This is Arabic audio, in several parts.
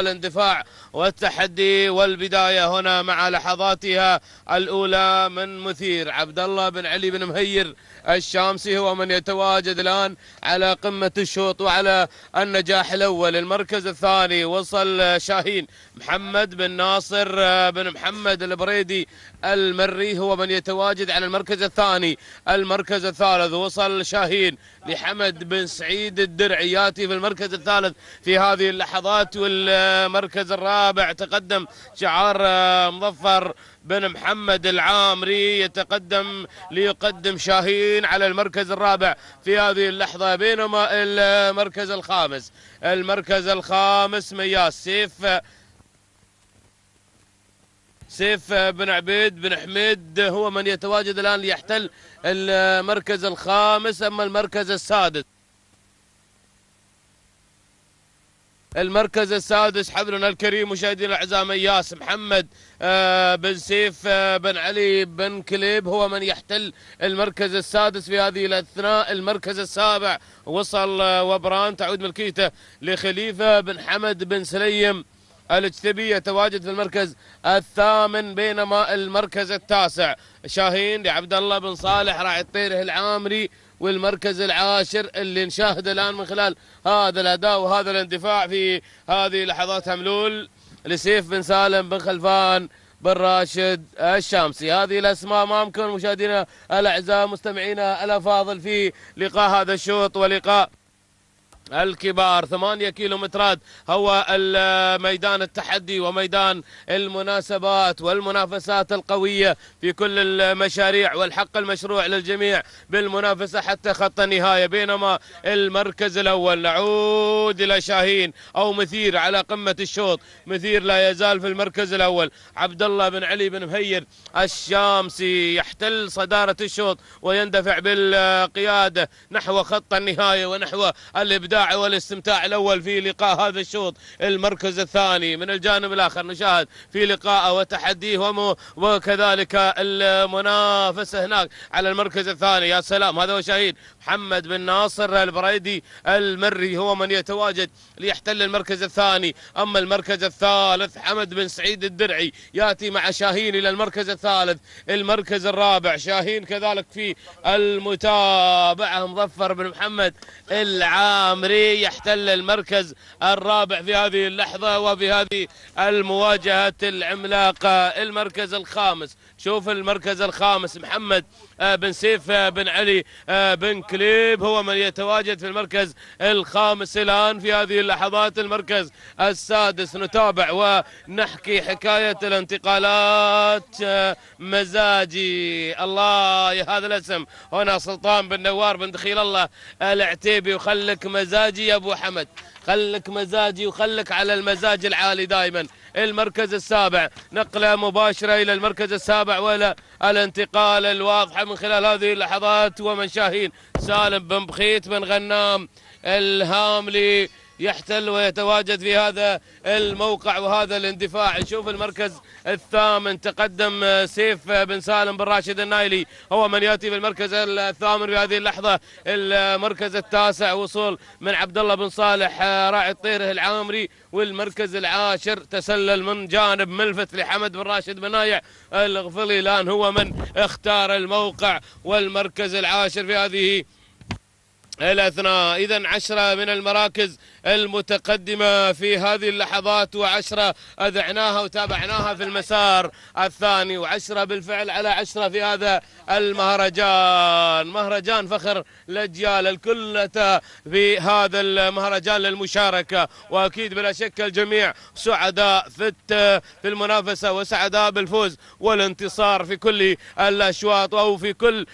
الاندفاع والتحدي والبداية هنا مع لحظاتها الأولى من مثير عبد الله بن علي بن مهير الشامسي هو من يتواجد الآن على قمة الشوط وعلى النجاح الأول المركز الثاني وصل شاهين محمد بن ناصر آه، بن محمد البريدي المري هو من يتواجد على المركز الثاني المركز الثالث وصل شاهين لحمد بن سعيد الدرعياتي في المركز الثالث في هذه اللحظات والمركز الرابع تقدم شعار آه، مظفر بن محمد العامري يتقدم ليقدم شاهين على المركز الرابع في هذه اللحظة بينما المركز الخامس المركز الخامس مياس سيف سيف بن عبيد بن حميد هو من يتواجد الآن ليحتل المركز الخامس أما المركز السادس المركز السادس حبلنا الكريم مشاهدينا الاعزاء مياس محمد آه، بن سيف آه، بن علي بن كليب هو من يحتل المركز السادس في هذه الاثناء المركز السابع وصل آه، وبران تعود ملكيته لخليفه بن حمد بن سليم الاجتبيه تواجد في المركز الثامن بينما المركز التاسع شاهين لعبد الله بن صالح راعي الطيره العامري والمركز العاشر اللي نشاهده الان من خلال هذا الاداء وهذا الاندفاع في هذه لحظات هملول لسيف بن سالم بن خلفان بن راشد الشامسي هذه الاسماء امامكم مشاهدينا الاعزاء مستمعينا الافاضل في لقاء هذا الشوط ولقاء الكبار ثمانية كيلومترات هو ميدان التحدي وميدان المناسبات والمنافسات القوية في كل المشاريع والحق المشروع للجميع بالمنافسة حتى خط النهاية بينما المركز الأول نعود إلى شاهين أو مثير على قمة الشوط مثير لا يزال في المركز الأول عبد الله بن علي بن مهير الشامسي يحتل صدارة الشوط ويندفع بالقيادة نحو خط النهاية ونحو الإبداع والاستمتاع الاول في لقاء هذا الشوط المركز الثاني من الجانب الاخر نشاهد في لقاء وتحديه وكذلك المنافسه هناك على المركز الثاني يا سلام هذا هو شهيد محمد بن ناصر البريدي المري هو من يتواجد ليحتل المركز الثاني اما المركز الثالث حمد بن سعيد الدرعي ياتي مع شاهين الى المركز الثالث المركز الرابع شاهين كذلك في المتابعه مظفر بن محمد العامل الصدري يحتل المركز الرابع في هذه اللحظة وفي هذه المواجهة العملاقة المركز الخامس شوف المركز الخامس محمد آه، بن سيف آه، بن علي آه، بن كليب هو من يتواجد في المركز الخامس الآن في هذه اللحظات المركز السادس نتابع ونحكي حكاية الانتقالات مزاجي الله يا هذا الاسم هنا سلطان بن نوار بن دخيل الله العتيبي وخلك مزاجي يا ابو حمد خلك مزاجي وخلك على المزاج العالي دائما المركز السابع نقلة مباشرة إلى المركز السابع ولا الانتقال الواضحة من خلال هذه اللحظات ومن شاهين سالم بن بخيت بن غنام الهاملي يحتل ويتواجد في هذا الموقع وهذا الاندفاع نشوف المركز الثامن تقدم سيف بن سالم بن راشد النايلي هو من ياتي بالمركز الثامن في هذه اللحظه المركز التاسع وصول من عبد الله بن صالح راعي الطيره العامري والمركز العاشر تسلل من جانب ملفت لحمد بن راشد بن نايع الغفلي الان هو من اختار الموقع والمركز العاشر في هذه الاثناء اذا عشرة من المراكز المتقدمة في هذه اللحظات وعشرة اذعناها وتابعناها في المسار الثاني وعشرة بالفعل على عشرة في هذا المهرجان مهرجان فخر الاجيال الكل اتى في هذا المهرجان للمشاركة واكيد بلا شك الجميع سعداء في المنافسة وسعداء بالفوز والانتصار في كل الاشواط او في كل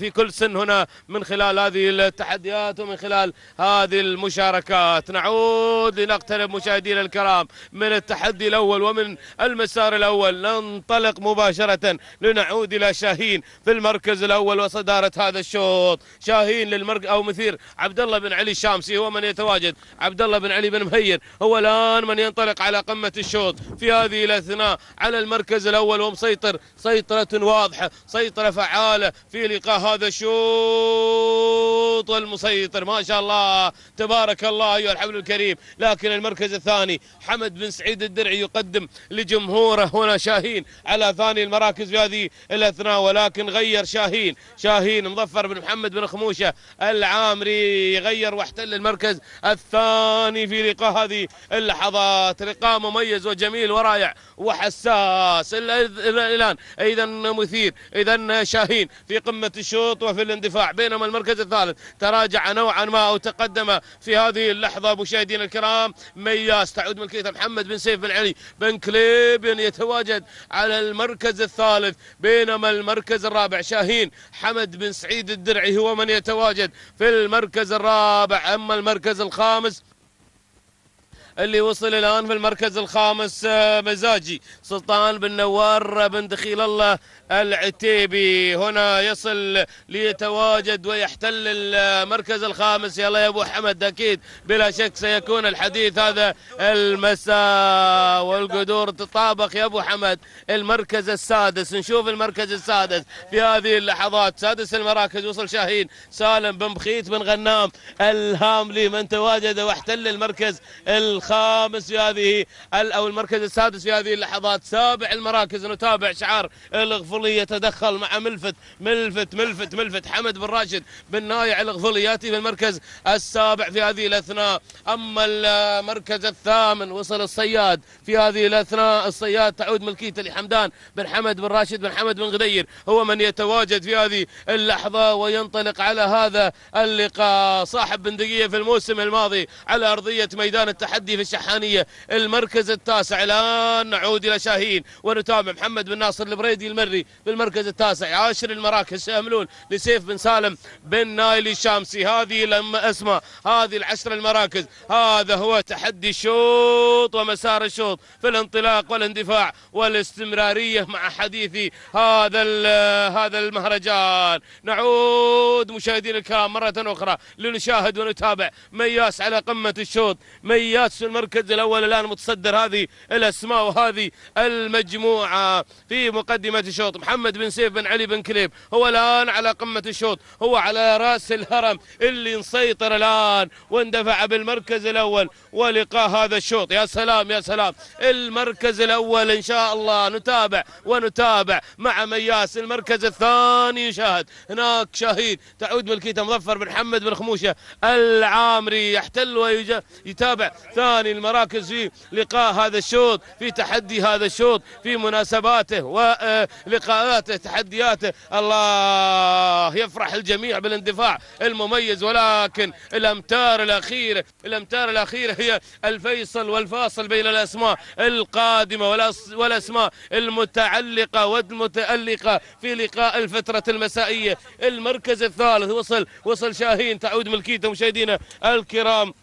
في كل سن هنا من خلال هذه التحديات ومن خلال هذه المشاركات نعود لنقترب مشاهدينا الكرام من التحدي الأول ومن المسار الأول ننطلق مباشرة لنعود إلى شاهين في المركز الأول وصدارة هذا الشوط شاهين للمرق أو مثير عبد الله بن علي الشامسي هو من يتواجد عبد الله بن علي بن مهير هو الآن من ينطلق على قمة الشوط في هذه الأثناء على المركز الأول ومسيطر سيطرة واضحة سيطرة فعالة في لقاء هذا الشوط الشوط المسيطر ما شاء الله تبارك الله أيها الحبل الكريم لكن المركز الثاني حمد بن سعيد الدرعي يقدم لجمهوره هنا شاهين على ثاني المراكز في هذه الأثناء ولكن غير شاهين شاهين مظفر بن محمد بن خموشة العامري غير واحتل المركز الثاني في لقاء هذه اللحظات لقاء مميز وجميل ورائع وحساس الآن إذا مثير إذا شاهين في قمة الشوط وفي الاندفاع بينما المركز الثالث تراجع نوعا ما أو تقدم في هذه اللحظة مشاهدينا الكرام مياس تعود ملكية محمد بن سيف بن علي بن كليبن يتواجد على المركز الثالث بينما المركز الرابع شاهين حمد بن سعيد الدرعي هو من يتواجد في المركز الرابع أما المركز الخامس اللي وصل الآن في المركز الخامس آه، مزاجي سلطان بن نوار بن دخيل الله العتيبي هنا يصل ليتواجد ويحتل المركز الخامس يلا يا أبو حمد أكيد بلا شك سيكون الحديث هذا المساء والقدور تطابق يا أبو حمد المركز السادس نشوف المركز السادس في هذه اللحظات سادس المراكز وصل شاهين سالم بن بخيت بن غنام الهاملي من تواجد واحتل المركز الخامس الخامس في هذه أو المركز السادس في هذه اللحظات سابع المراكز نتابع شعار الغفلي يتدخل مع ملفت ملفت ملفت ملفت حمد بن راشد بن نايع الغفلي ياتي في المركز السابع في هذه الاثناء اما المركز الثامن وصل الصياد في هذه الاثناء الصياد تعود ملكيته لحمدان بن حمد بن راشد بن حمد بن غدير هو من يتواجد في هذه اللحظه وينطلق على هذا اللقاء صاحب بندقيه في الموسم الماضي على ارضيه ميدان التحدي الودي في الشحانية المركز التاسع الآن نعود إلى شاهين ونتابع محمد بن ناصر البريدي المري بالمركز التاسع عاشر المراكز شاملون لسيف بن سالم بن نايل الشامسي هذه لما أسمى هذه العشر المراكز هذا هو تحدي الشوط ومسار الشوط في الانطلاق والاندفاع والاستمرارية مع حديثي هذا هذا المهرجان نعود مشاهدينا الكرام مرة أخرى لنشاهد ونتابع مياس على قمة الشوط مياس المركز الأول الآن متصدر هذه الأسماء وهذه المجموعة في مقدمة الشوط محمد بن سيف بن علي بن كليب هو الآن على قمة الشوط هو على رأس الهرم اللي نسيطر الآن واندفع بالمركز الأول ولقاء هذا الشوط يا سلام يا سلام المركز الأول إن شاء الله نتابع ونتابع مع مياس المركز الثاني يشاهد هناك شهيد تعود ملكيته مظفر بن محمد بن خموشه العامري يحتل ويتابع ثاني عنوان المراكز في لقاء هذا الشوط في تحدي هذا الشوط في مناسباته ولقاءاته آه، تحدياته الله يفرح الجميع بالاندفاع المميز ولكن الامتار الاخيره الامتار الاخيره هي الفيصل والفاصل بين الاسماء القادمه والاسماء المتعلقه والمتالقه في لقاء الفتره المسائيه المركز الثالث وصل وصل شاهين تعود ملكيته مشاهدينا الكرام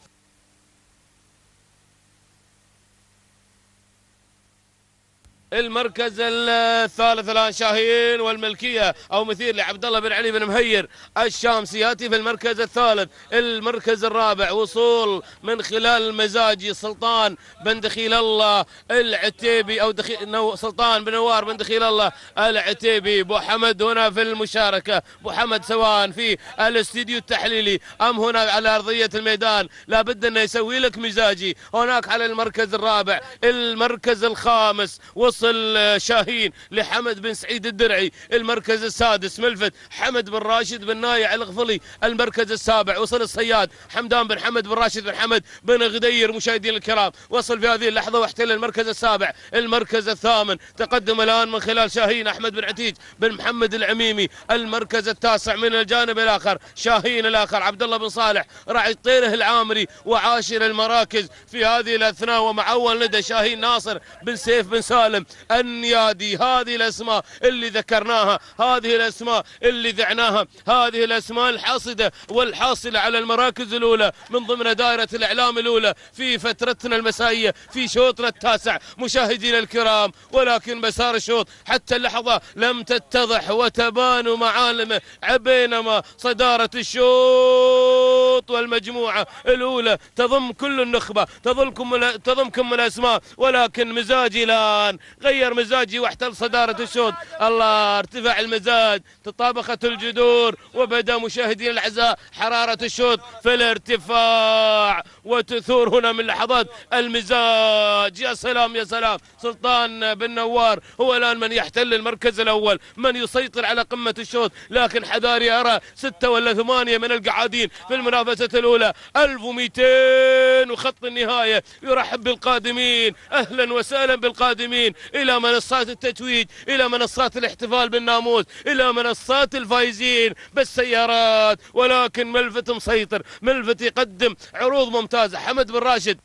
المركز الثالث الان شاهين والملكيه او مثير لعبد الله بن علي بن مهير الشامسي ياتي في المركز الثالث المركز الرابع وصول من خلال المزاجي سلطان بن دخيل الله العتيبي او دخيل نو سلطان بن نوار بن دخيل الله العتيبي ابو حمد هنا في المشاركه ابو حمد سواء في الاستديو التحليلي ام هنا على ارضيه الميدان لابد انه يسوي لك مزاجي هناك على المركز الرابع المركز الخامس وصول وصل شاهين لحمد بن سعيد الدرعي المركز السادس ملفت حمد بن راشد بن نايع الغفلي المركز السابع وصل الصياد حمدان بن حمد بن راشد بن حمد بن غدير مشاهدين الكرام وصل في هذه اللحظة واحتل المركز السابع المركز الثامن تقدم الآن من خلال شاهين أحمد بن عتيج بن محمد العميمي المركز التاسع من الجانب الآخر شاهين الآخر عبد الله بن صالح راعي طيره العامري وعاشر المراكز في هذه الأثناء ومع أول لدى شاهين ناصر بن سيف بن سالم أنيادي هذه الأسماء اللي ذكرناها هذه الأسماء اللي ذعناها هذه الأسماء الحاصدة والحاصلة على المراكز الأولى من ضمن دائرة الإعلام الأولى في فترتنا المسائية في شوطنا التاسع مشاهدينا الكرام ولكن مسار الشوط حتى اللحظة لم تتضح وتبان معالمه بينما صدارة الشوط والمجموعة الأولى تضم كل النخبة تضمكم تضمكم الأسماء ولكن مزاجي الآن غير مزاجي واحتل صدارة الشوط الله ارتفع المزاج تطابقت الجذور وبدا مشاهدينا الاعزاء حرارة الشوط في الارتفاع وتثور هنا من لحظات المزاج يا سلام يا سلام سلطان بن نوار هو الان من يحتل المركز الاول من يسيطر على قمة الشوط لكن حذاري ارى ستة ولا ثمانية من القعادين في المنافسة الاولى 1200 وخط النهاية يرحب بالقادمين اهلا وسهلا بالقادمين إلى منصات التتويج إلى منصات الاحتفال بالناموس إلى منصات الفايزين بالسيارات ولكن ملفت مسيطر ملفت يقدم عروض ممتازة حمد بن راشد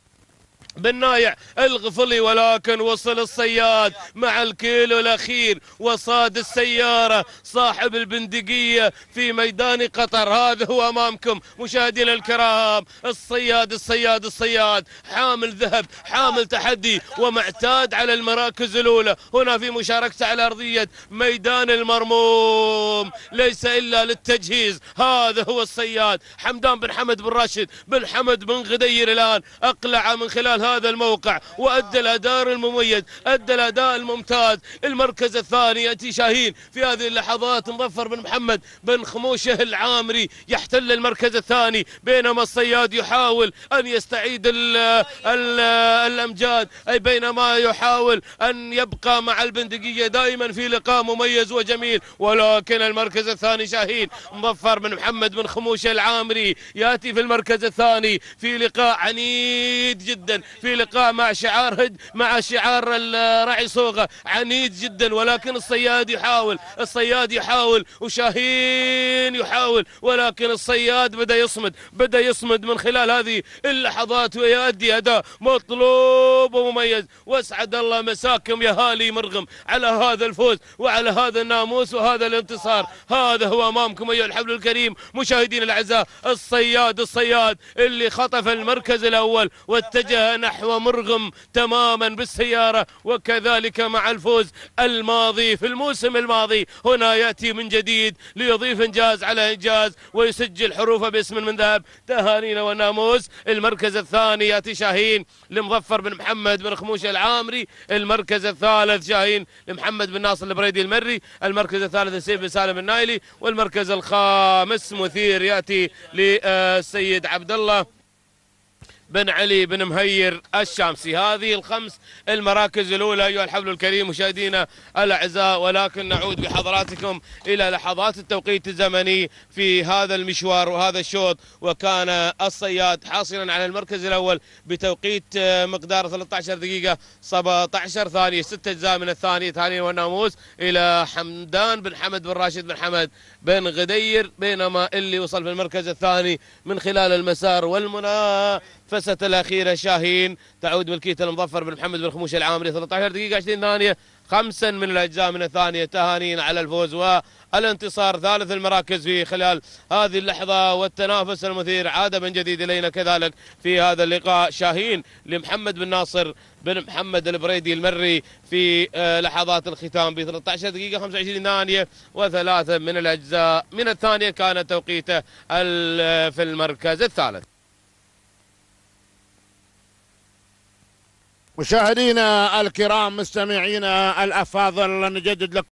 بالنايع الغفلي ولكن وصل الصياد مع الكيلو الاخير وصاد السياره صاحب البندقيه في ميدان قطر هذا هو امامكم مشاهدينا الكرام الصياد الصياد الصياد حامل ذهب حامل تحدي ومعتاد على المراكز الاولى هنا في مشاركته على ارضيه ميدان المرموم ليس الا للتجهيز هذا هو الصياد حمدان بن حمد بن راشد بن حمد بن غدير الان اقلع من خلال هذا الموقع وأدى الأداء المميز أدى الأداء الممتاز المركز الثاني يأتي شاهين في هذه اللحظات مظفر بن محمد بن خموشه العامري يحتل المركز الثاني بينما الصياد يحاول أن يستعيد الـ الـ الأمجاد أي بينما يحاول أن يبقى مع البندقية دائما في لقاء مميز وجميل ولكن المركز الثاني شاهين مظفر بن محمد بن خموشه العامري يأتي في المركز الثاني في لقاء عنيد جدا في لقاء مع شعار هد مع شعار الرعي صوغه عنيد جدا ولكن الصياد يحاول الصياد يحاول وشاهين يحاول ولكن الصياد بدا يصمد بدا يصمد من خلال هذه اللحظات ويؤدي اداء مطلوب ومميز واسعد الله مساكم يا هالي مرغم على هذا الفوز وعلى هذا الناموس وهذا الانتصار هذا هو امامكم ايها الحبل الكريم مشاهدينا الاعزاء الصياد الصياد اللي خطف المركز الاول واتجه نحو مرغم تماما بالسيارة وكذلك مع الفوز الماضي في الموسم الماضي هنا يأتي من جديد ليضيف إنجاز على إنجاز ويسجل حروفه باسم من ذهب تهانينا والناموس المركز الثاني يأتي شاهين لمظفر بن محمد بن خموش العامري المركز الثالث شاهين لمحمد بن ناصر البريدي المري المركز الثالث سيف بن سالم النايلي والمركز الخامس مثير يأتي للسيد عبد الله بن علي بن مهير الشامسي هذه الخمس المراكز الأولى أيها الحفل الكريم مشاهدينا الأعزاء ولكن نعود بحضراتكم إلى لحظات التوقيت الزمني في هذا المشوار وهذا الشوط وكان الصياد حاصلا على المركز الأول بتوقيت آه، مقدار 13 دقيقة 17 ثانية ست أجزاء من الثانية ثانية والناموس إلى حمدان بن حمد بن راشد بن حمد بن غدير بينما اللي وصل في المركز الثاني من خلال المسار والمنا فست الأخيرة شاهين تعود ملكية المظفر بن محمد بن خموش العامري 13 دقيقة 20 ثانية خمسا من الأجزاء من الثانية تهانينا على الفوز والانتصار ثالث المراكز في خلال هذه اللحظة والتنافس المثير عاد من جديد إلينا كذلك في هذا اللقاء شاهين لمحمد بن ناصر بن محمد البريدي المري في آه، لحظات الختام ب 13 دقيقة 25 ثانية وثلاثة من الأجزاء من الثانية كان توقيته آه، في المركز الثالث مشاهدينا الكرام مستمعينا الافاضل نجدد لكم